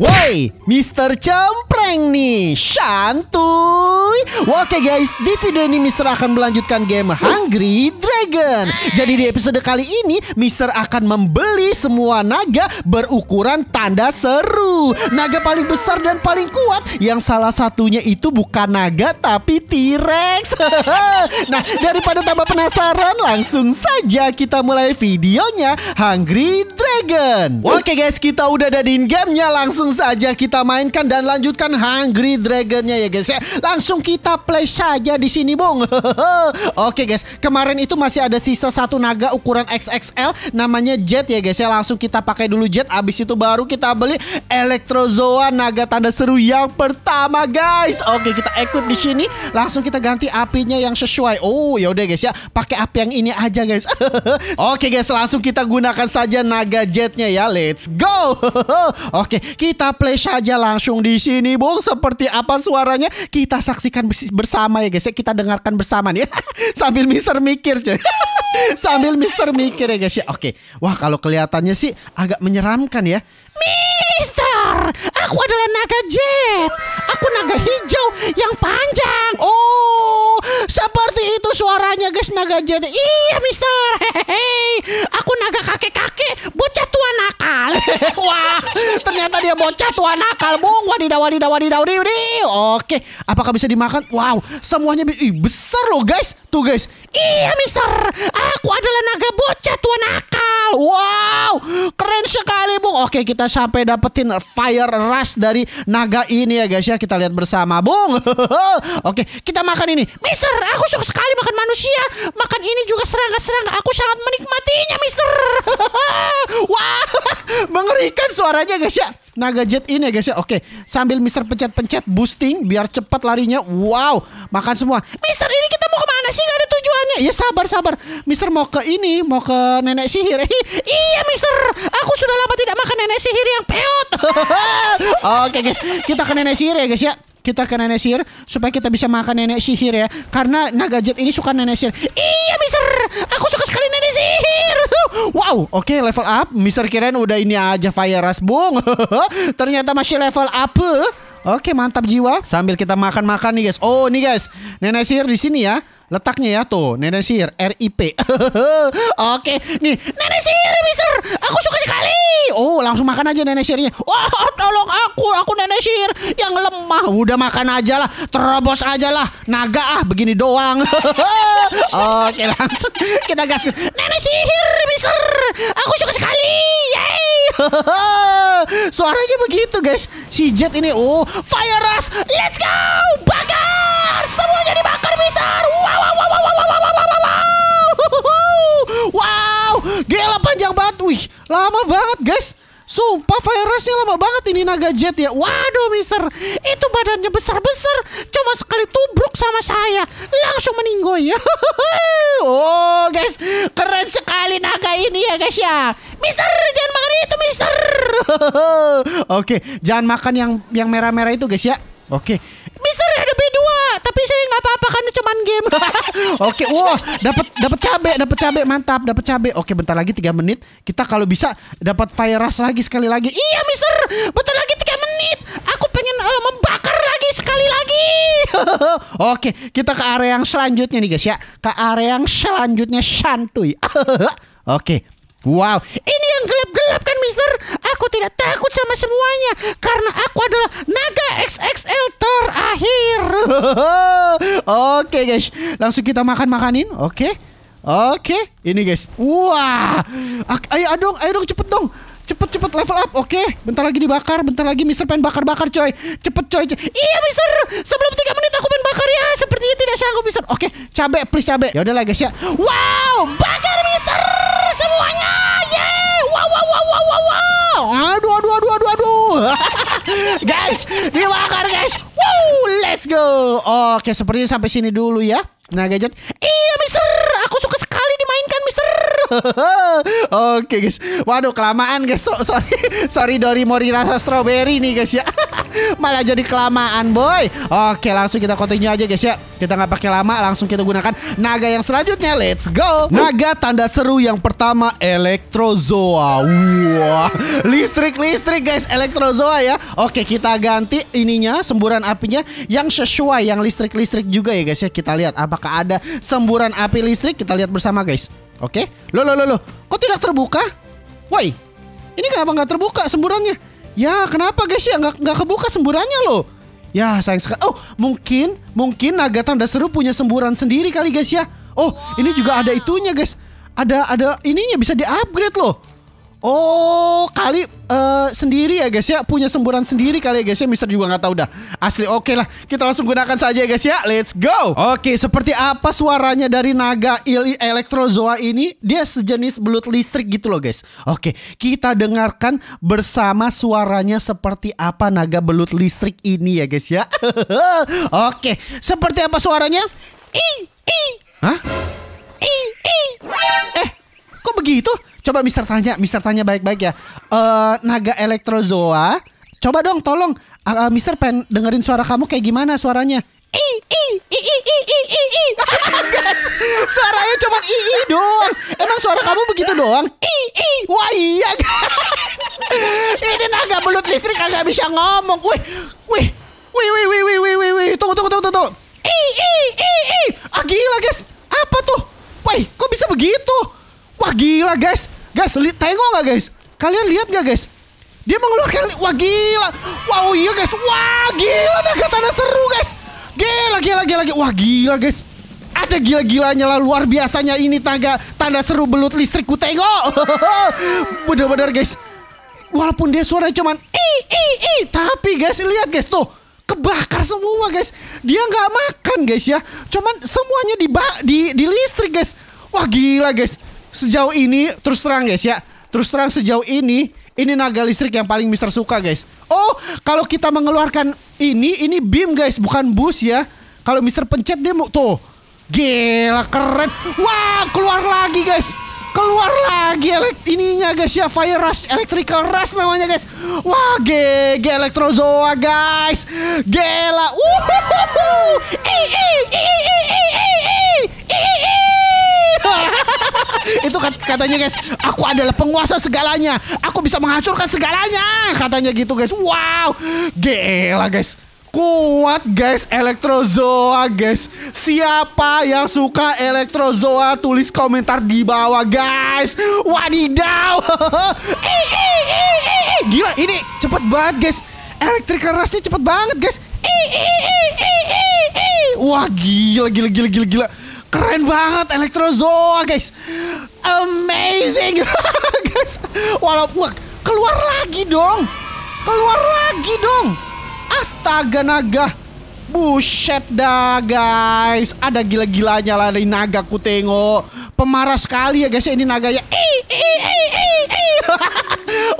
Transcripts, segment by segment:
Woi, Mister Cempreng nih, santuy. Oke guys, di video ini Mister akan melanjutkan game Hungry Dragon. Jadi di episode kali ini, Mister akan membeli semua naga berukuran tanda seru. Naga paling besar dan paling kuat, yang salah satunya itu bukan naga tapi T-Rex. nah, daripada tambah penasaran, langsung saja kita mulai videonya Hungry Dragon. Oke guys, kita udah ada di gamenya langsung saja kita mainkan dan lanjutkan Hungry Dragonnya ya guys ya. Langsung kita play saja di sini Bung. Oke guys, kemarin itu masih ada sisa satu naga ukuran XXL namanya Jet ya guys ya. Langsung kita pakai dulu Jet abis itu baru kita beli Electrozoa naga tanda seru yang pertama guys. Oke, kita equip di sini. Langsung kita ganti apinya yang sesuai. Oh, ya udah guys ya, pakai api yang ini aja guys. Oke guys, langsung kita gunakan saja naga jetnya ya. Let's go. Oke, kita kita play saja langsung di sini, Bung. Seperti apa suaranya kita saksikan bersama ya, guys. Ya. Kita dengarkan bersama nih. Ya. Sambil Mister mikir, cuy. Sambil Mister mikir ya, guys. Ya. Oke. Wah, kalau kelihatannya sih agak menyeramkan ya. Mister, aku adalah naga jet. Aku naga hijau yang panjang. Oh, seperti itu suaranya guys naga jet. Iya, Mister. Hehehe. Aku naga kakek-kakek, bocah tua nakal. Wah, ternyata dia bocah tua nakal, Bung. Wadidaw, wadidaw, wadidaw, wadidaw. Oke, apakah bisa dimakan? Wow, semuanya Ih, besar loh, guys. Tuh, guys. Iya, Mister. Aku adalah naga bocah tua nakal. Wow, keren sekali, Bung. Oke, kita sampai dapetin fire rush dari naga ini ya guys ya. Kita lihat bersama. Bung. Oke, kita makan ini. Mister, aku suka sekali makan manusia. Makan ini juga serangga-serangga. Aku sangat menikmatinya, Mister. Wah, mengerikan suaranya guys ya. Naga Jet ini ya guys ya. Oke, sambil Mister pencet-pencet boosting biar cepat larinya. Wow, makan semua. Mister ini kita mau kemana sih? Gak ada tujuannya. Ya sabar sabar. Mister mau ke ini, mau ke nenek sihir. Eh, iya Mister, aku sudah lama tidak makan nenek sihir yang peot. Oke guys, kita ke nenek sihir ya guys ya kita ke nenek sihir supaya kita bisa makan nenek sihir ya karena naga jet ini suka nenek sihir iya mister aku suka sekali nenek sihir wow oke okay, level up mister kirain udah ini aja fire bung. ternyata masih level up oke okay, mantap jiwa sambil kita makan-makan nih guys oh nih guys nenek sihir di sini ya Letaknya ya tuh, Nenek Sihir, RIP. Oke, nih, Nenek Sihir, Mister. Aku suka sekali. Oh, langsung makan aja Nenek Sihirnya. Wah, oh, tolong aku, aku Nenek Sihir yang lemah. Udah makan aja lah, terobos aja lah. Naga ah, begini doang. Oke, langsung kita gas. Nenek Sihir, Mister. Aku suka sekali. Yeay. Suaranya begitu, guys. Si Jet ini, oh, fire Rush, Let's go. Bakar dibakar, semuanya dibakar mister. Wow, wow, wow, wow, wow, wow, wow, wow, wow. Wow, gila panjang banget. Wih, lama banget guys. Sumpah virusnya lama banget ini naga jet ya Waduh mister Itu badannya besar-besar Cuma sekali tubruk sama saya Langsung meninggoy Oh guys Keren sekali naga ini ya guys ya Mister jangan makan itu mister Oke jangan makan yang yang merah-merah itu guys ya Oke okay. Mister ada B2 tapi saya nggak apa-apa karena cuman game. Oke, wah, wow, dapat dapat cabe, dapat cabe mantap, dapat cabe. Oke, bentar lagi 3 menit kita kalau bisa dapat fire rush lagi sekali lagi. Iya, Mister, bentar lagi 3 menit. Aku pengen uh, membakar lagi sekali lagi. Oke, kita ke area yang selanjutnya nih guys ya. Ke area yang selanjutnya santuy. Oke. Wow, ini yang gelap-gelap kan mister? Aku tidak takut sama semuanya karena aku adalah naga XXL terakhir. Oke okay, guys, langsung kita makan-makanin, oke? Okay? Oke, okay. ini guys. Wah, ayo dong, ayo dong cepet dong. Cepet cepet level up, oke? Okay. Bentar lagi dibakar, bentar lagi Mister pengen bakar bakar coy. Cepet coy, Iya Mister, sebelum tiga menit aku pengen bakar ya. Sepertinya tidak sanggup Mister. Oke, okay. cabe please cabe. Ya udahlah guys ya. Wow, bakar Mister semuanya. Yeah! Wow wow wow wow wow wow. Aduh aduh aduh aduh aduh. guys, dibakar guys. Wow, let's go. Oke, sepertinya sampai sini dulu ya. Nah, gadget. Iya, Mister. Aku suka sekali dimainkan, Mister. Oke guys. Waduh kelamaan guys. So, sorry sorry Dori Mori rasa strawberry nih guys ya. Malah jadi kelamaan boy. Oke langsung kita continue aja guys ya. Kita nggak pakai lama langsung kita gunakan naga yang selanjutnya. Let's go. Naga tanda seru yang pertama Elektrozoa Wah, listrik-listrik guys Elektrozoa ya. Oke, kita ganti ininya semburan apinya yang sesuai yang listrik-listrik juga ya guys ya. Kita lihat apakah ada semburan api listrik. Kita lihat bersama guys. Oke. Okay. Loh, loh, loh, Kok tidak terbuka? Woi, ini kenapa nggak terbuka semburannya? Ya, kenapa guys ya nggak nggak kebuka semburannya loh? Ya, sayang sekali. Oh, mungkin mungkin naga tanda seru punya semburan sendiri kali guys ya. Oh, wow. ini juga ada itunya guys. Ada ada ininya bisa di-upgrade loh. Oh, kali uh, sendiri ya guys ya, punya semburan sendiri kali ya guys ya. Mister juga nggak tahu dah. Asli oke okay lah, kita langsung gunakan saja ya guys ya. Let's go. Oke, okay, seperti apa suaranya dari naga Il elektrozoa ini? Dia sejenis belut listrik gitu loh guys. Oke, okay, kita dengarkan bersama suaranya seperti apa naga belut listrik ini ya guys ya. oke, okay, seperti apa suaranya? I i. Hah? I i. Eh, Kok begitu? Coba Mister tanya, Mister tanya baik-baik ya. Uh, naga Elektrozoa, coba dong tolong uh, Mister Pen, dengerin suara kamu kayak gimana suaranya? I i i i i i i i. Guys, suaranya cuma i i doang. Emang suara kamu begitu doang? I i. Wah iya. Ini naga belut listrik agak bisa ngomong. Wih, wih, wih, wih, wih, wih, wih, wih, wih. Tunggu, tunggu, tunggu, tunggu. I i i i. Ah gila guys. Apa tuh? Wih, kok bisa begitu? Wah gila guys. Guys, tengok nggak guys? Kalian lihat gak guys? Dia mengeluarkan wah gila. Wow oh iya guys. Wah gila naga tanah seru guys. Gila gila gila gila. Wah gila guys. Ada gila-gilanya lah luar biasanya ini tangga tanda seru belut listrik ku tengok. Bener-bener guys. Walaupun dia suara cuman i i i tapi guys lihat guys tuh kebakar semua guys. Dia nggak makan guys ya. Cuman semuanya di di di listrik guys. Wah gila guys sejauh ini terus terang guys ya, terus terang sejauh ini ini naga listrik yang paling Mister suka guys. Oh, kalau kita mengeluarkan ini ini beam guys, bukan bus ya. Kalau Mister pencet dia mau tuh. Gila keren. Wah, keluar lagi guys. Keluar lagi elek ininya guys ya Fire Rush Electrical Rush namanya guys. Wah, GG Electrozoa guys. Gila. Uhuhuhu. Ii ii ii ii ii ii. itu katanya guys, aku adalah penguasa segalanya. Aku bisa menghancurkan segalanya. Katanya gitu guys. Wow. Gila guys. Kuat guys Elektrozoa guys Siapa yang suka Elektrozoa Tulis komentar di bawah guys Wadidaw Gila ini cepet banget guys elektrik rasnya cepet banget guys Wah gila gila gila gila gila Keren banget Electrozoa guys. Amazing. guys, walaupun keluar lagi dong. Keluar lagi dong. Astaga naga. Buset dah guys. Ada gila-gilanya lah dari naga ku tengok. Pemarah sekali ya guys ya, ini naga ya.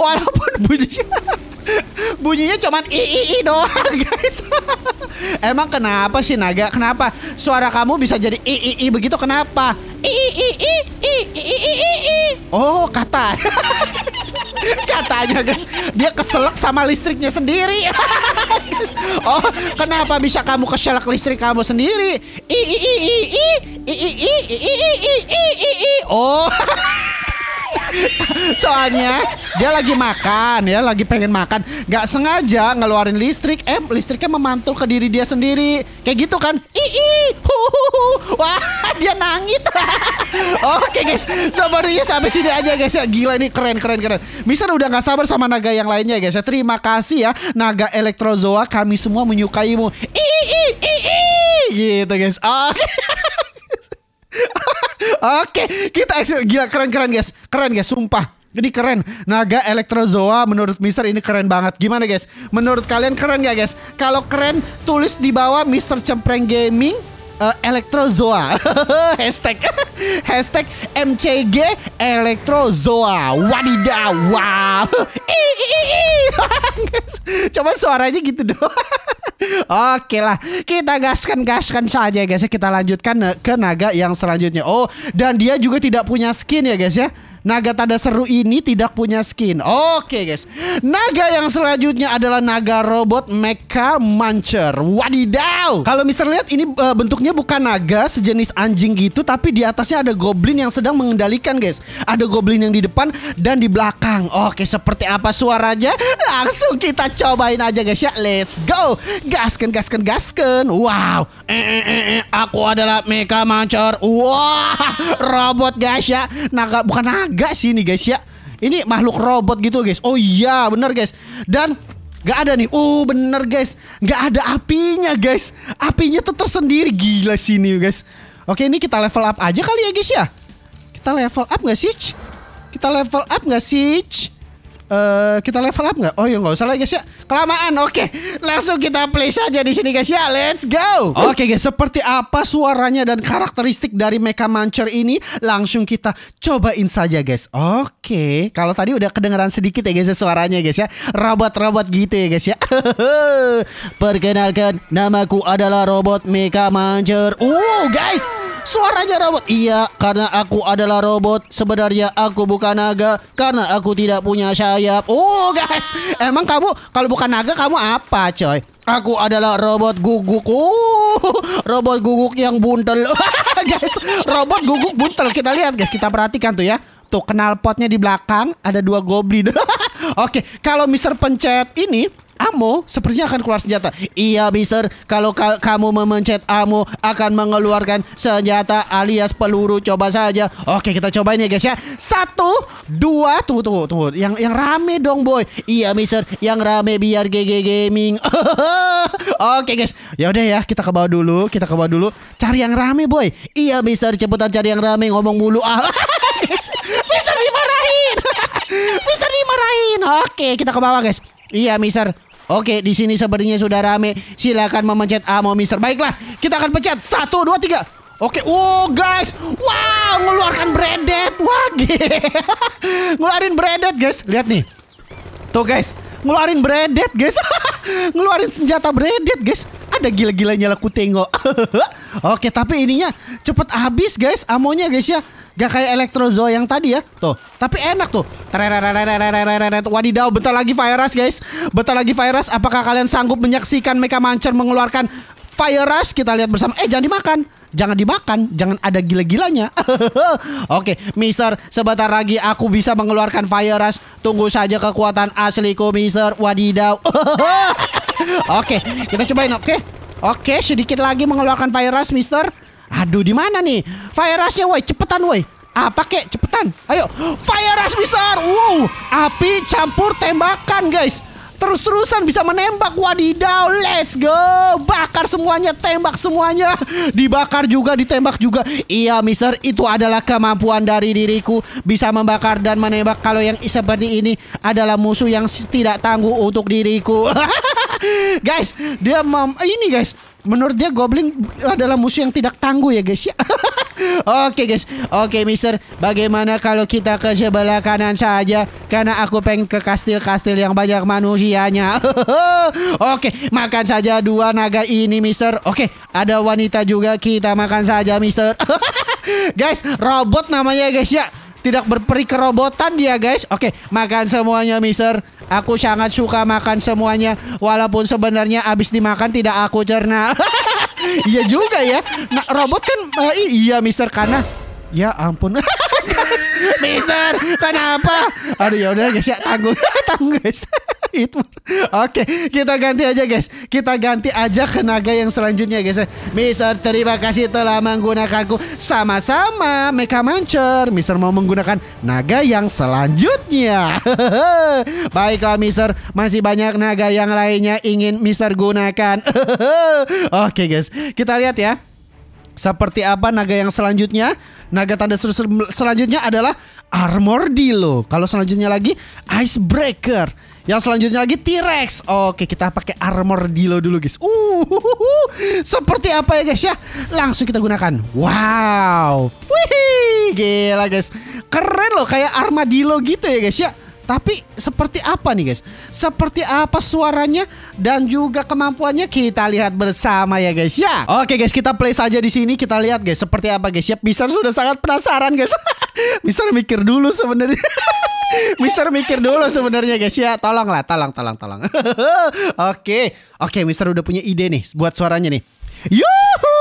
Walaupun bunyinya Bunyinya cuman i i i doang, guys. Emang kenapa sih naga? Kenapa suara kamu bisa jadi i i i begitu kenapa? I i i i i i i i. Oh, kata. Katanya guys, dia keselak sama listriknya sendiri. oh, kenapa bisa kamu keselak listrik kamu sendiri? I i i i i i i i i i i i. Oh. Soalnya dia lagi makan ya, lagi pengen makan, nggak sengaja ngeluarin listrik, eh listriknya memantul ke diri dia sendiri, kayak gitu kan? Ii, hu, hu, hu. wah dia nangis. Oke guys, dia sampai sini aja guys ya, gila ini keren keren keren. misal udah nggak sabar sama naga yang lainnya guys ya, terima kasih ya naga elektrozoa, kami semua menyukaimu. Ii, ii, ii, gitu guys. Oke. Oke, kita Gila keren-keren guys. Keren guys, ya, sumpah. Ini keren. Naga Electrozoa menurut Mister ini keren banget. Gimana guys? Menurut kalian keren gak guys? Kalau keren tulis di bawah Mister Cempreng Gaming uh, eh, Electrozoa. Hashtag Hashtag MCG Electrozoa. Wadidaw. Wow. Coba suaranya gitu doang. Oke lah, kita gaskan gaskan saja ya guys. Ya. Kita lanjutkan eh, ke naga yang selanjutnya. Oh, dan dia juga tidak punya skin ya guys ya. Naga tanda seru ini tidak punya skin. Oke okay, guys. Naga yang selanjutnya adalah naga robot Mecha Muncher. Wadidaw. Kalau Mister lihat ini uh, bentuknya bukan naga sejenis anjing gitu tapi di atasnya ada goblin yang sedang mengendalikan guys. Ada goblin yang di depan dan di belakang. Oke, okay, seperti apa suaranya? Langsung kita cobain aja guys ya. Let's go. Gaskan, gaskan, gaskan. Wow. Eh, eh, eh, eh. aku adalah Mecha Mancher. Wah, wow. robot guys ya. Naga bukan naga naga sih ini guys ya. Ini makhluk robot gitu guys. Oh iya bener guys. Dan Gak ada nih. Oh bener guys. Gak ada apinya guys. Apinya tuh tersendiri. Gila sini guys. Oke ini kita level up aja kali ya guys ya. Kita level up gak sih? Kita level up gak sih? Uh, kita level up nggak? Oh ya nggak usah lah guys ya. Kelamaan. Oke, okay. langsung kita play saja di sini guys ya. Let's go. Oke okay, guys, seperti apa suaranya dan karakteristik dari Mecha Muncher ini langsung kita cobain saja guys. Oke. Okay. Kalau tadi udah kedengeran sedikit ya guys ya, suaranya guys ya. Robot-robot gitu ya guys ya. Perkenalkan, namaku adalah robot Mecha Muncher. Uh guys, Suaranya robot. Iya, karena aku adalah robot. Sebenarnya aku bukan naga karena aku tidak punya sayap. Oh, guys. Emang kamu kalau bukan naga kamu apa, coy? Aku adalah robot guguk. Oh, robot guguk yang buntel. guys, robot guguk buntel. Kita lihat, guys. Kita perhatikan tuh ya. Tuh, kenal potnya di belakang ada dua goblin. Oke, kalau Mister pencet ini Amo sepertinya akan keluar senjata. Iya, Mister. Kalau ka kamu memencet Amo akan mengeluarkan senjata alias peluru. Coba saja. Oke, kita cobain ya, guys ya. Satu, dua, tunggu, tunggu, tunggu. Yang yang rame dong, boy. Iya, Mister. Yang rame biar GG Gaming. Oke, guys. Ya udah ya, kita ke bawah dulu. Kita ke bawah dulu. Cari yang rame, boy. Iya, Mister. Cepetan cari yang rame. Ngomong mulu. Ah, Mister dimarahin. Mister dimarahin. Oke, kita ke bawah, guys. Iya, Mister. Oke, di sini sebenarnya sudah rame. Silakan memencet A mau Mister. Baiklah, kita akan pencet. Satu, dua, tiga. Oke, wow guys, wow ngeluarkan bredet, wah, ngeluarin bredet guys, lihat nih, tuh guys, ngeluarin bredet guys ngeluarin senjata bredet guys ada gila-gilanya laku tengok oke tapi ininya cepet habis guys amonya guys ya gak kayak elektrozo yang tadi ya tuh tapi enak tuh wadidaw bentar lagi virus guys bentar lagi virus apakah kalian sanggup menyaksikan mereka mancer mengeluarkan Fire Rush kita lihat bersama. Eh jangan dimakan, jangan dimakan, jangan ada gila-gilanya. Oke, okay, Mister, sebentar lagi aku bisa mengeluarkan Fire Rush, Tunggu saja kekuatan asliku, Mister. Wadidaw. Oke, okay, kita cobain. Oke, okay? oke, okay, sedikit lagi mengeluarkan Fire Rush, Mister. Aduh, di mana nih? Fire Firerushnya, woi, cepetan, woi. Apa kek? Cepetan. Ayo, Fire Rush, Mister. Wow, api campur tembakan, guys terus-terusan bisa menembak. Wadidaw, let's go. Bakar semuanya, tembak semuanya. Dibakar juga, ditembak juga. Iya, mister, itu adalah kemampuan dari diriku. Bisa membakar dan menembak. Kalau yang seperti ini adalah musuh yang tidak tangguh untuk diriku. guys, dia mem... Ini guys, menurut dia Goblin adalah musuh yang tidak tangguh ya guys ya. Oke guys Oke mister Bagaimana kalau kita ke sebelah kanan saja Karena aku pengen ke kastil-kastil yang banyak manusianya Oke Makan saja dua naga ini mister Oke Ada wanita juga Kita makan saja mister Guys Robot namanya guys ya tidak berperi kerobotan dia guys Oke makan semuanya mister Aku sangat suka makan semuanya Walaupun sebenarnya abis dimakan tidak aku cerna iya juga ya. Nah, robot kan uh, iya Mister Kana Ya ampun. Mister, kenapa? Aduh ya udah guys ya tanggung tanggung guys. Itu. Oke, kita ganti aja guys. Kita ganti aja ke naga yang selanjutnya guys. Ya. Mister, terima kasih telah menggunakanku. Sama-sama, Mecha Mancer. Mister mau menggunakan naga yang selanjutnya. Baiklah Mister, masih banyak naga yang lainnya ingin Mister gunakan. Oke guys, kita lihat ya. Seperti apa naga yang selanjutnya? Naga tanda seru seru selanjutnya adalah Armor Dilo. Kalau selanjutnya lagi Icebreaker. Yang selanjutnya lagi T-Rex. Oke, kita pakai armor Dilo dulu, guys. Uh, seperti apa ya, guys ya? Langsung kita gunakan. Wow. Wih, gila, guys. Keren loh kayak armadillo gitu ya, guys ya. Tapi seperti apa nih guys? Seperti apa suaranya dan juga kemampuannya kita lihat bersama ya guys ya. Oke guys, kita play saja di sini kita lihat guys seperti apa guys. Ya, Mister sudah sangat penasaran guys. Mister mikir dulu sebenarnya. Mister mikir dulu sebenarnya guys ya. Tolonglah, tolong, tolong, tolong. Oke. Oke, Mister udah punya ide nih buat suaranya nih. Yuhu!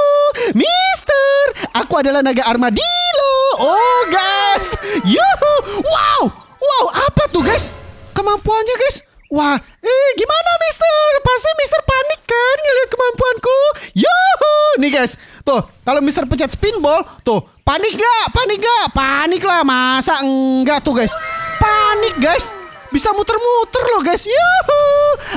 Mister, aku adalah naga armadillo. Oh guys. Yuhu! Wow! Wow, apa tuh guys? Kemampuannya guys. Wah, eh gimana Mister? Pasti Mister panik kan ngeliat kemampuanku. Yuhu, nih guys. Tuh, kalau Mister pencet spinball, tuh panik gak? Panik gak? Panik lah, masa enggak tuh guys? Panik guys. Bisa muter-muter loh guys. Yuhu,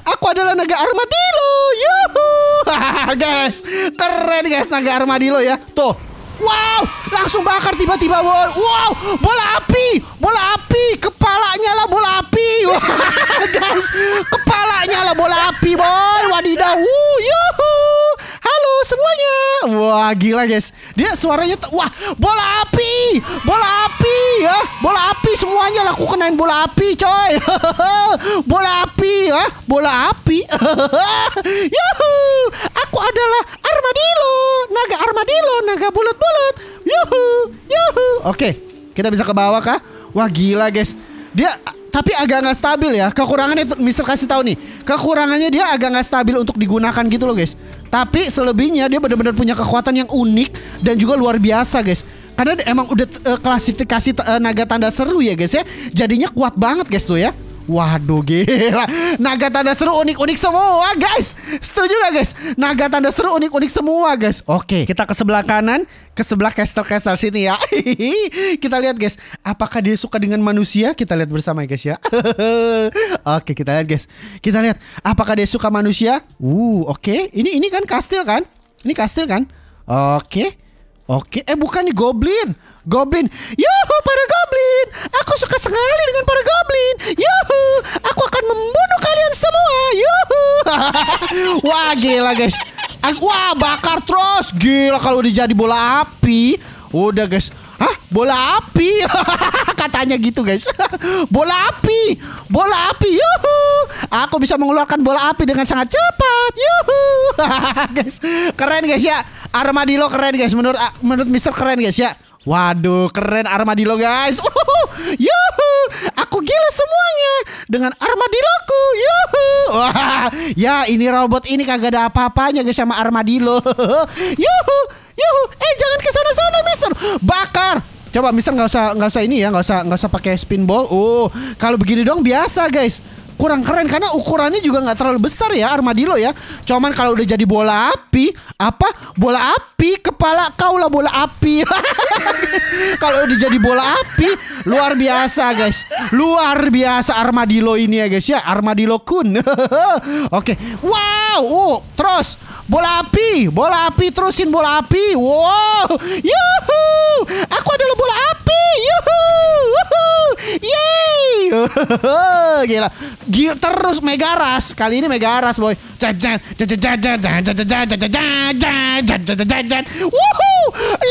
aku adalah naga armadillo. Yuhu, guys. Keren guys naga armadillo ya. Tuh, Wow, langsung bakar tiba-tiba bola. Wow, bola api, bola api, kepalanya lah bola api. Wow, guys, kepalanya lah bola api, boy. Wadidaw, yuhu. Halo semuanya, Wah gila guys. Dia suaranya wah bola api, bola api ya, bola api semuanya lah. Aku kenain bola api coy. bola api ya, bola api. Yuhu, aku adalah armadillo, naga armadillo, naga bulat-bulat. Yuhu, yuhu. Oke, kita bisa ke bawah kah? Wah gila guys. Dia tapi agak nggak stabil ya. Kekurangannya itu Mister kasih tahu nih. Kekurangannya dia agak nggak stabil untuk digunakan gitu loh guys. Tapi selebihnya dia benar-benar punya kekuatan yang unik dan juga luar biasa, guys. Karena emang udah uh, klasifikasi uh, naga tanda seru ya, guys ya. Jadinya kuat banget, guys tuh ya. Waduh gila Naga tanda seru unik-unik semua guys Setuju gak guys? Naga tanda seru unik-unik semua guys Oke kita ke sebelah kanan Ke sebelah castle-castle sini ya Kita lihat guys Apakah dia suka dengan manusia? Kita lihat bersama ya guys ya Oke kita lihat guys Kita lihat Apakah dia suka manusia? Uh oke Ini ini kan kastil kan? Ini kastil kan? Oke Oke, eh bukan nih Goblin. Goblin. Yuhu para Goblin. Aku suka sekali dengan para Goblin. Yuhu, aku akan membunuh kalian semua. Yuhu. Wah, gila guys. Aku wah bakar terus. Gila kalau udah jadi bola api. Udah guys. Hah? Bola api. Katanya gitu, guys. bola api. Bola api. Yuhu. Aku bisa mengeluarkan bola api dengan sangat cepat. Yuhu. guys, keren guys ya. Armadillo keren guys menurut ah, menurut Mister keren guys ya. Waduh, keren armadillo guys. Uhuhu, yuhu, aku gila semuanya dengan armadilloku. Yuhu. Wah, ya ini robot ini kagak ada apa-apanya guys sama armadillo. yuhu. Yuhu, eh jangan ke sana-sana, Mister. Bakar. Coba Mister nggak usah nggak usah ini ya, nggak usah nggak usah pakai spinball. Oh, kalau begini dong biasa, guys kurang keren karena ukurannya juga nggak terlalu besar ya armadillo ya. Cuman kalau udah jadi bola api, apa? Bola api, kepala kau lah bola api. kalau udah jadi bola api, luar biasa guys. Luar biasa armadillo ini ya guys ya, armadillo kun. Oke. Okay. Wow, uh, terus bola api, bola api terusin bola api. Wow. Yuhu! Aku adalah bola api. Yuhu! Yuhu! Yeah! Gila. Gila terus Megaras. Kali ini Megaras, boy.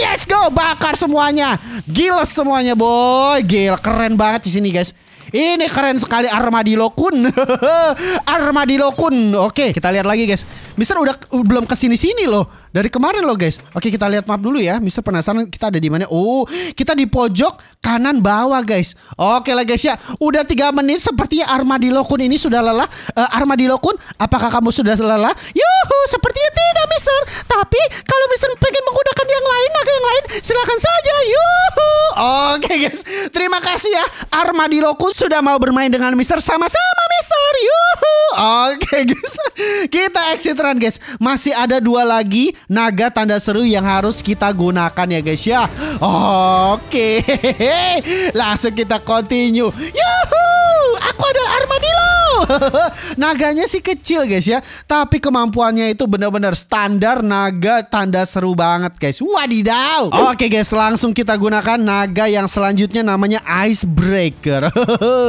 Let's go bakar semuanya. Gila semuanya, boy. Gila keren banget di sini, guys. Ini keren sekali Armadillo Kun. Armadillo Kun. Oke, kita lihat lagi, guys. Mister udah uh, belum kesini sini loh dari kemarin loh guys. Oke kita lihat map dulu ya. Mister penasaran kita ada di mana? Oh kita di pojok kanan bawah guys. Oke lah guys ya. Udah tiga menit. Sepertinya Armadillo Kun ini sudah lelah. Uh, eh, Armadillo Kun, apakah kamu sudah lelah? Yuhu, sepertinya tidak Mister. Tapi kalau Mister pengen menggunakan yang lain, naga yang lain, silakan saja. Yuhu. Oke guys, terima kasih ya Armadillo Kun sudah mau bermain dengan Mister sama-sama Mister. Yuhu. Oke guys, kita exit beneran guys Masih ada dua lagi naga tanda seru yang harus kita gunakan ya guys ya Oke Langsung kita continue Yuhuu Aku adalah armadillo Naganya sih kecil guys ya Tapi kemampuannya itu benar-benar standar naga tanda seru banget guys Wadidaw Oke okay, guys langsung kita gunakan naga yang selanjutnya namanya Icebreaker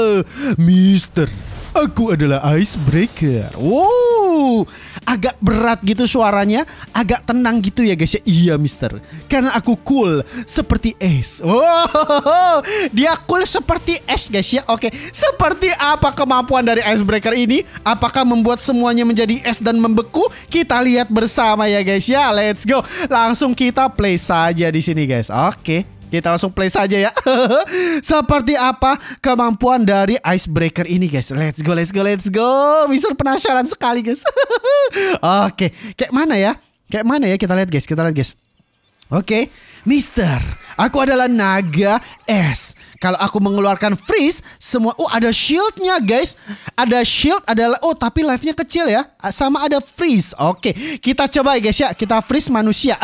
Mister Aku adalah icebreaker. Wow, agak berat gitu suaranya, agak tenang gitu ya guys ya. Iya, Mister. Karena aku cool seperti es. Wow, dia cool seperti es guys ya. Oke, seperti apa kemampuan dari icebreaker ini? Apakah membuat semuanya menjadi es dan membeku? Kita lihat bersama ya guys ya. Let's go. Langsung kita play saja di sini guys. Oke. Kita langsung play saja ya. Seperti apa kemampuan dari icebreaker ini guys. Let's go, let's go, let's go. Mister penasaran sekali guys. Oke, okay. kayak mana ya? Kayak mana ya? Kita lihat guys, kita lihat guys. Oke. Okay. Mister, aku adalah naga es. Kalau aku mengeluarkan freeze, semua oh ada shieldnya guys, ada shield adalah oh tapi life-nya kecil ya, sama ada freeze. Oke, kita coba ya guys ya, kita freeze manusia.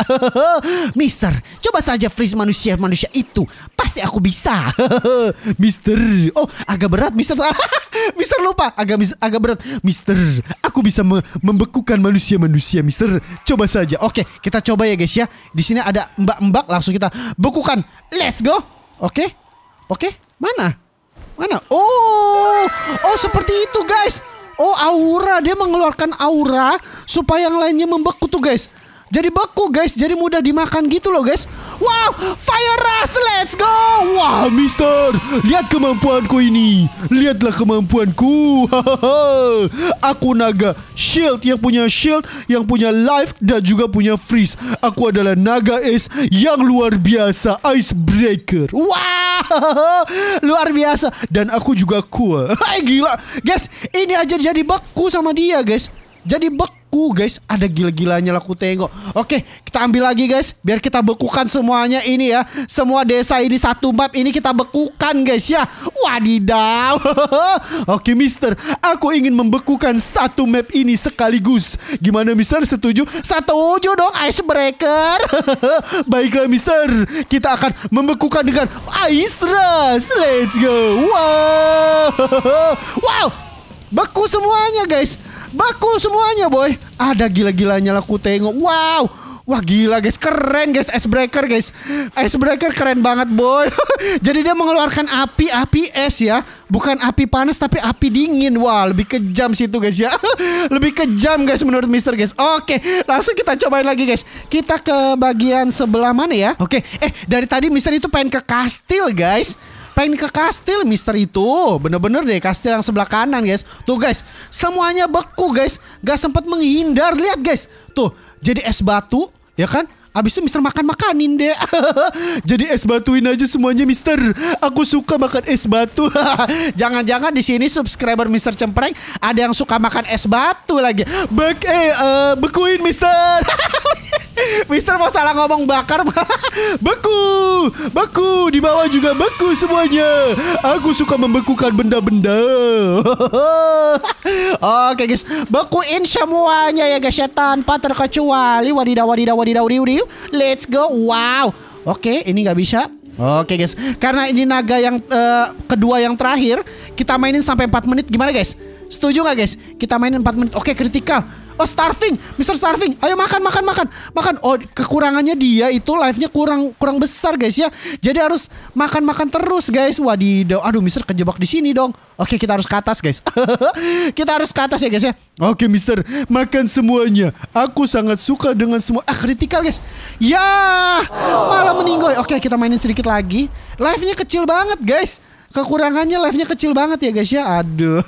Mister, coba saja freeze manusia manusia itu, pasti aku bisa. Mister, oh agak berat Mister, Mister lupa agak agak berat Mister. Aku bisa me membekukan manusia manusia Mister. Coba saja. Oke, kita coba ya guys ya. Di sini ada mbak mbak langsung kita bekukan. Let's go. Oke. Okay? Oke. Okay? Mana? Mana? Oh. Oh, seperti itu, guys. Oh, aura dia mengeluarkan aura supaya yang lainnya membeku tuh, guys. Jadi beku guys, jadi mudah dimakan gitu loh guys. Wow, fire rush, let's go. Wah, mister, lihat kemampuanku ini. Lihatlah kemampuanku. aku naga shield yang punya shield, yang punya life dan juga punya freeze. Aku adalah naga es yang luar biasa, icebreaker. Wow, luar biasa. Dan aku juga cool. Hai gila, guys, ini aja jadi beku sama dia guys. Jadi beku beku guys ada gila-gilanya laku tengok oke kita ambil lagi guys biar kita bekukan semuanya ini ya semua desa ini satu map ini kita bekukan guys ya wadidaw oke mister aku ingin membekukan satu map ini sekaligus gimana mister setuju setuju dong icebreaker baiklah mister kita akan membekukan dengan ice rush let's go wow wow beku semuanya guys Baku semuanya boy. Ada gila-gilanya lah tengok. Wow. Wah gila guys, keren guys icebreaker guys. Icebreaker keren banget boy. Jadi dia mengeluarkan api-api es ya. Bukan api panas tapi api dingin. Wah lebih kejam sih itu guys ya. lebih kejam guys menurut Mister guys. Oke langsung kita cobain lagi guys. Kita ke bagian sebelah mana ya. Oke eh dari tadi Mister itu pengen ke kastil guys pengen ke kastil Mister itu bener-bener deh kastil yang sebelah kanan guys tuh guys semuanya beku guys gak sempat menghindar lihat guys tuh jadi es batu ya kan Abis itu Mister makan-makanin deh Jadi es batuin aja semuanya Mister Aku suka makan es batu Jangan-jangan di sini subscriber Mister Cempreng Ada yang suka makan es batu lagi Be eh uh, Bekuin Mister Mister mau salah ngomong bakar Beku Beku Di bawah juga beku semuanya Aku suka membekukan benda-benda Oke guys Bekuin semuanya ya guys ya Tanpa terkecuali Wadidaw wadidaw wadidaw wadidaw Let's go Wow Oke ini gak bisa Oke guys Karena ini naga yang uh, Kedua yang terakhir Kita mainin sampai 4 menit Gimana guys Setuju gak guys? Kita mainin 4 menit. Oke, kritikal. Oh, starving. Mister Starving. Ayo makan, makan, makan. Makan. Oh, kekurangannya dia itu live-nya kurang kurang besar guys ya. Jadi harus makan-makan terus guys. Wadidaw. Aduh, Mister kejebak di sini dong. Oke, kita harus ke atas guys. kita harus ke atas ya guys ya. Oke, Mister Makan semuanya. Aku sangat suka dengan semua. Ah, kritikal guys. Ya, malah meninggal Oke, kita mainin sedikit lagi. Live-nya kecil banget guys kekurangannya live-nya kecil banget ya guys ya. Aduh.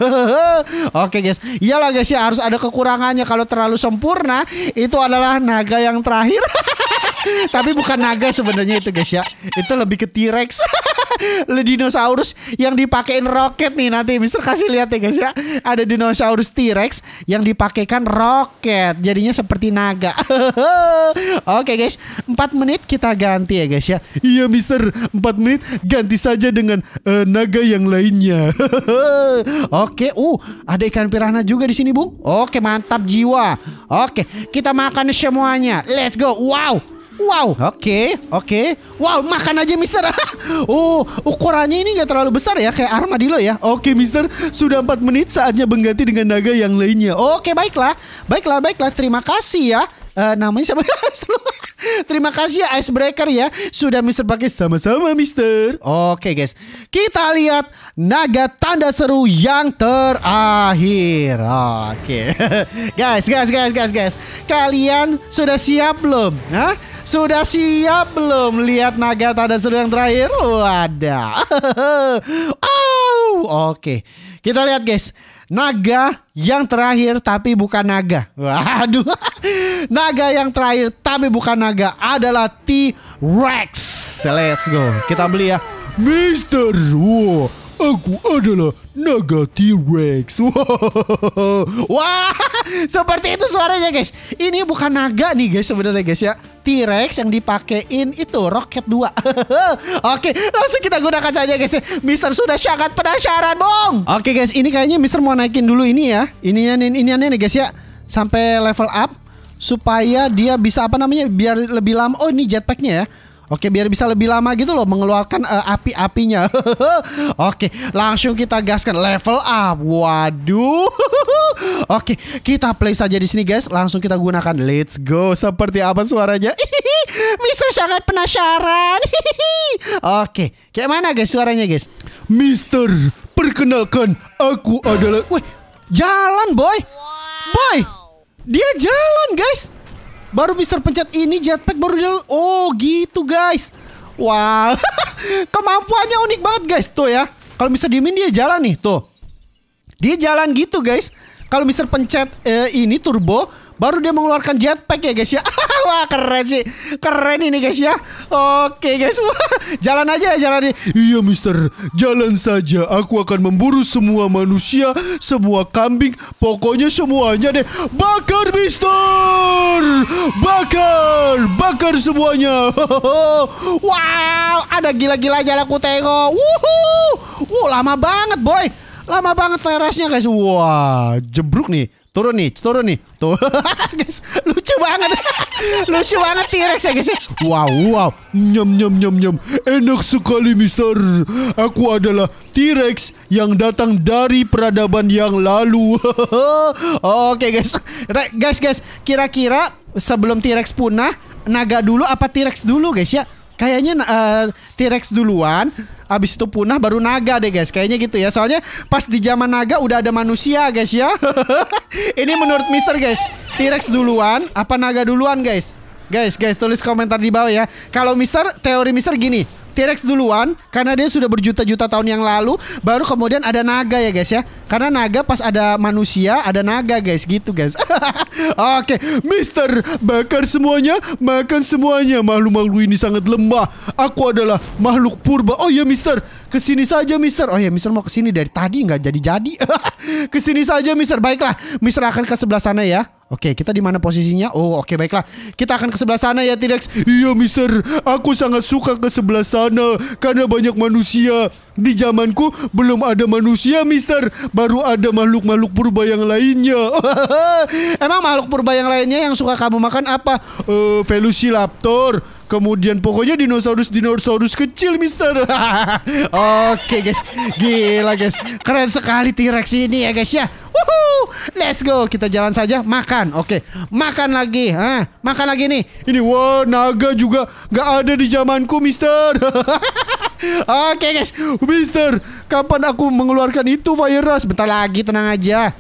Oke guys. Iyalah guys ya harus ada kekurangannya kalau terlalu sempurna itu adalah naga yang terakhir. Tapi bukan naga sebenarnya itu guys ya. Itu lebih ke T-Rex. dinosaurus yang dipakein roket nih nanti Mister kasih lihat ya guys ya. Ada dinosaurus T-Rex yang dipakaikan roket. Jadinya seperti naga. Oke guys, 4 menit kita ganti ya guys ya. Iya Mister, 4 menit ganti saja dengan uh, naga yang lainnya. Oke, uh ada ikan piranha juga di sini, Bung. Oke, mantap jiwa. Oke, kita makan semuanya. Let's go. Wow, Wow. Oke, okay, oke. Okay. Wow, makan aja Mister. oh, ukurannya ini nggak terlalu besar ya, kayak armadillo ya. Oke okay, Mister, sudah 4 menit saatnya mengganti dengan naga yang lainnya. Oke, okay, baiklah. Baiklah, baiklah. Terima kasih ya uh, namanya siapa? Terima kasih ya Icebreaker ya Sudah Mister pakai sama-sama Mister Oke guys Kita lihat naga tanda seru yang terakhir Oke Guys guys guys guys guys Kalian sudah siap belum? Hah? Sudah siap belum lihat naga tanda seru yang terakhir? Wadah oh, Oke Kita lihat guys Naga yang terakhir tapi bukan naga. Waduh. Naga yang terakhir tapi bukan naga adalah T-Rex. Let's go. Kita beli ya. Mister. Wow. Aku adalah naga T-Rex. Wah, seperti itu suaranya guys. Ini bukan naga nih guys sebenarnya guys ya. T-Rex yang dipakein itu roket dua. Oke, langsung kita gunakan saja guys. Mister sudah sangat penasaran, dong. Oke guys, ini kayaknya Mister mau naikin dulu ini ya. Ini Ininya ini nih guys ya. Sampai level up supaya dia bisa apa namanya biar lebih lama. Oh, ini jetpacknya ya Oke, biar bisa lebih lama gitu loh mengeluarkan uh, api-apinya. Oke, langsung kita gaskan level up. Waduh. Oke, kita play saja di sini guys. Langsung kita gunakan. Let's go. Seperti apa suaranya? Mister sangat penasaran. Oke, kayak mana guys suaranya guys? Mister, perkenalkan aku adalah Wih, jalan boy. Boy. Dia jalan guys. Baru Mister pencet ini jetpack baru dia Oh gitu guys Wow Kemampuannya unik banget guys Tuh ya Kalau Mister diemin dia jalan nih Tuh Dia jalan gitu guys Kalau Mister pencet eh, ini turbo Baru dia mengeluarkan jetpack ya guys ya. Wah keren sih. Keren ini guys ya. Oke guys. jalan aja jalan nih. Iya mister. Jalan saja. Aku akan memburu semua manusia. Semua kambing. Pokoknya semuanya deh. Bakar mister. Bakar. Bakar semuanya. wow. Ada gila-gila jalan aku tengok. Wuhu. Wuh lama banget boy. Lama banget virusnya guys. Wah jebruk nih. Turun nih, turun nih. Tuh. guys, lucu banget. lucu banget T-Rex ya guys. Ya. Wow, wow. Nyam nyam nyam nyam. Enak sekali, Mister. Aku adalah T-Rex yang datang dari peradaban yang lalu. Oke, okay, guys. Guys, guys, kira-kira sebelum T-Rex punah, naga dulu apa T-Rex dulu, guys ya? Kayaknya uh, T-Rex duluan, abis itu punah baru naga deh guys. Kayaknya gitu ya. Soalnya pas di zaman naga udah ada manusia guys ya. Ini menurut Mister guys, T-Rex duluan apa naga duluan guys? Guys, guys tulis komentar di bawah ya. Kalau Mister teori Mister gini, T-Rex duluan karena dia sudah berjuta-juta tahun yang lalu baru kemudian ada naga ya guys ya karena naga pas ada manusia ada naga guys gitu guys oke okay. Mister bakar semuanya makan semuanya makhluk-makhluk ini sangat lemah aku adalah makhluk purba oh iya Mister kesini saja Mister oh ya Mister mau kesini dari tadi nggak jadi-jadi kesini saja Mister baiklah Mister akan ke sebelah sana ya Oke, kita di mana posisinya? Oh, oke baiklah. Kita akan ke sebelah sana ya, T-Rex. Iya, Mister. Aku sangat suka ke sebelah sana karena banyak manusia. Di zamanku belum ada manusia, Mister. Baru ada makhluk-makhluk purba yang lainnya. Emang makhluk purba yang lainnya yang suka kamu makan apa? Eh, uh, Velociraptor. Kemudian pokoknya dinosaurus-dinosaurus kecil, Mister. Oke, guys. Gila, guys. Keren sekali T-Rex ini ya, guys ya. Woohoo! Let's go. Kita jalan saja makan. Oke, makan lagi. Hah, makan lagi nih. Ini wow, naga juga nggak ada di zamanku, Mister. Oke, guys. Mister, kapan aku mengeluarkan itu virus? Bentar lagi, tenang aja.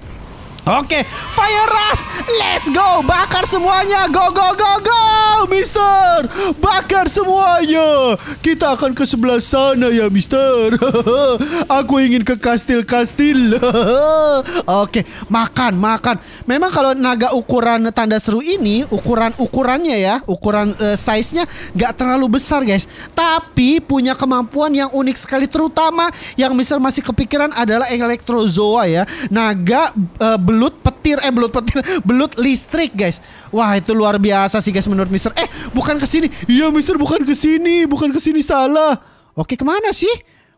Oke, okay. fire rush, let's go, bakar semuanya, go go go go, Mister, bakar semuanya. Kita akan ke sebelah sana ya, Mister. Aku ingin ke kastil-kastil. Oke, okay. makan makan. Memang kalau naga ukuran tanda seru ini, ukuran ukurannya ya, ukuran uh, size-nya nggak terlalu besar guys, tapi punya kemampuan yang unik sekali, terutama yang Mister masih kepikiran adalah elektrozoa ya, naga uh, belut petir eh belut petir belut listrik guys. Wah itu luar biasa sih guys menurut Mister. Eh bukan kesini sini. Iya Mister bukan kesini bukan kesini salah. Oke kemana sih?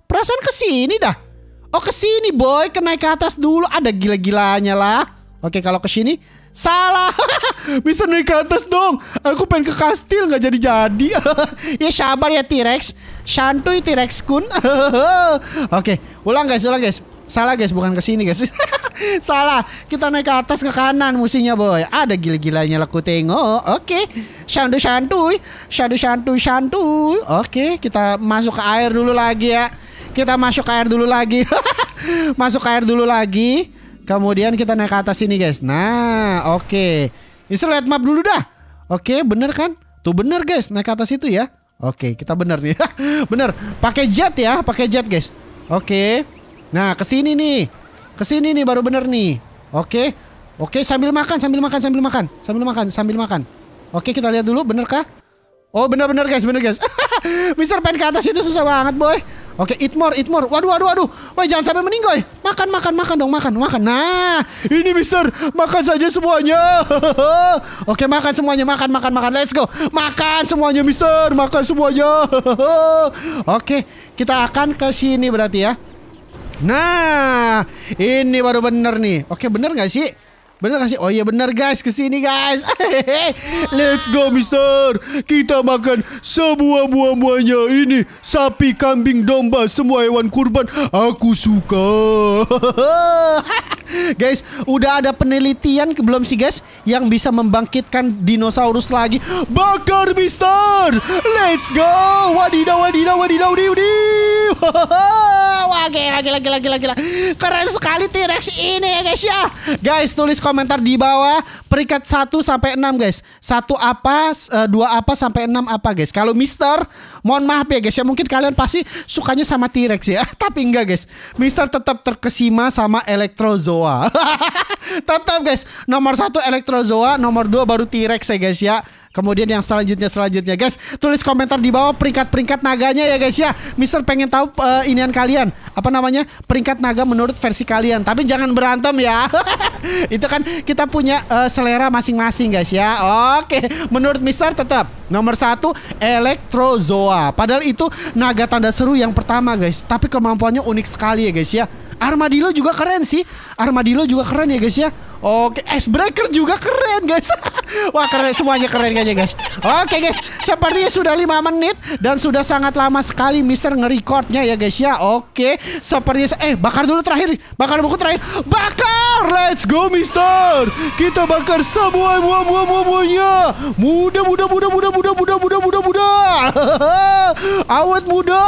Perasaan kesini dah. Oh ke sini boy, kenaik ke atas dulu. Ada gila-gilanya lah. Oke kalau kesini Salah Mister naik ke atas dong Aku pengen ke kastil nggak jadi-jadi Ya sabar ya T-Rex Santuy T-Rex kun Oke ulang guys ulang guys Salah guys, bukan ke sini guys. Salah, kita naik ke atas ke kanan musinya boy. Ada gila-gilanya laku tengok. Oke, okay. shandu shantuy, shandu shantuy shantuy. Oke, okay. kita masuk ke air dulu lagi ya. Kita masuk ke air dulu lagi. masuk ke air dulu lagi. Kemudian kita naik ke atas sini guys. Nah, oke. Okay. ini lihat map dulu dah. Oke, okay, bener kan? Tuh bener guys, naik ke atas itu ya. Oke, okay, kita bener nih. bener. Pakai jet ya, pakai jet guys. Oke. Okay. Nah, kesini nih. Kesini nih baru bener nih. Oke. Oke, sambil makan, sambil makan, sambil makan. Sambil makan, sambil makan. Oke, kita lihat dulu bener kah? Oh, bener-bener guys, bener guys. Mister Pen ke atas itu susah banget, boy. Oke, eat more, eat more. Waduh, waduh, waduh. Woi, jangan sampai meninggal. Eh. Makan, makan, makan dong, makan, makan. Nah, ini Mister, makan saja semuanya. Oke, makan semuanya, makan, makan, makan. Let's go. Makan semuanya, Mister. Makan semuanya. Oke, kita akan ke sini berarti ya. Nah, ini baru bener nih. Oke, bener gak sih? Bener gak sih? Oh iya bener guys, kesini guys. Let's go mister. Kita makan semua buah-buahnya ini. Sapi, kambing, domba, semua hewan kurban. Aku suka. guys, udah ada penelitian ke belum sih guys? Yang bisa membangkitkan dinosaurus lagi. Bakar mister. Let's go. Wadidaw, wadidaw, wadidaw, wadidaw. Wah gila gila gila gila gila. Keren sekali T-Rex ini ya guys ya. Guys tulis komentar di bawah peringkat 1 sampai 6 guys. Satu apa, eh, dua apa sampai 6 apa guys. Kalau Mister Mohon maaf ya guys ya, mungkin kalian pasti sukanya sama T-Rex ya. Tapi enggak guys, Mister tetap terkesima sama Electrozoa. tetap guys, nomor satu Electrozoa, nomor dua baru T-Rex ya guys ya. Kemudian yang selanjutnya selanjutnya guys, tulis komentar di bawah peringkat-peringkat naganya ya guys ya. Mister pengen tahu uh, inian kalian, apa namanya? peringkat naga menurut versi kalian. Tapi jangan berantem ya. Itu kan kita punya uh, selera masing-masing guys ya. Oke, menurut Mister tetap nomor satu Electrozoa Wah, padahal itu naga tanda seru yang pertama guys. Tapi kemampuannya unik sekali ya guys ya. Armadillo juga keren sih. Armadillo juga keren ya guys ya. Oke, Icebreaker juga keren guys. Wah keren semuanya keren kayaknya guys. Oke guys, sepertinya sudah 5 menit dan sudah sangat lama sekali Mister ngerecordnya ya guys ya. Oke, sepertinya eh bakar dulu terakhir, bakar buku terakhir. Bakar, let's go Mister. Kita bakar semua semua semua semuanya. Muda muda muda muda muda muda muda muda muda. Awet muda.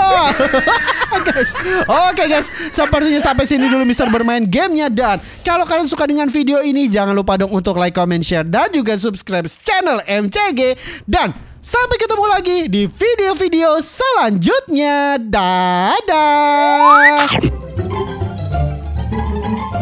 guys. Oke guys, sepertinya sampai sini dulu Mister bermain gamenya dan kalau kalian suka dengan video ini jangan lupa dong untuk like, comment, share dan juga subscribe channel MCG dan sampai ketemu lagi di video-video selanjutnya. Dadah.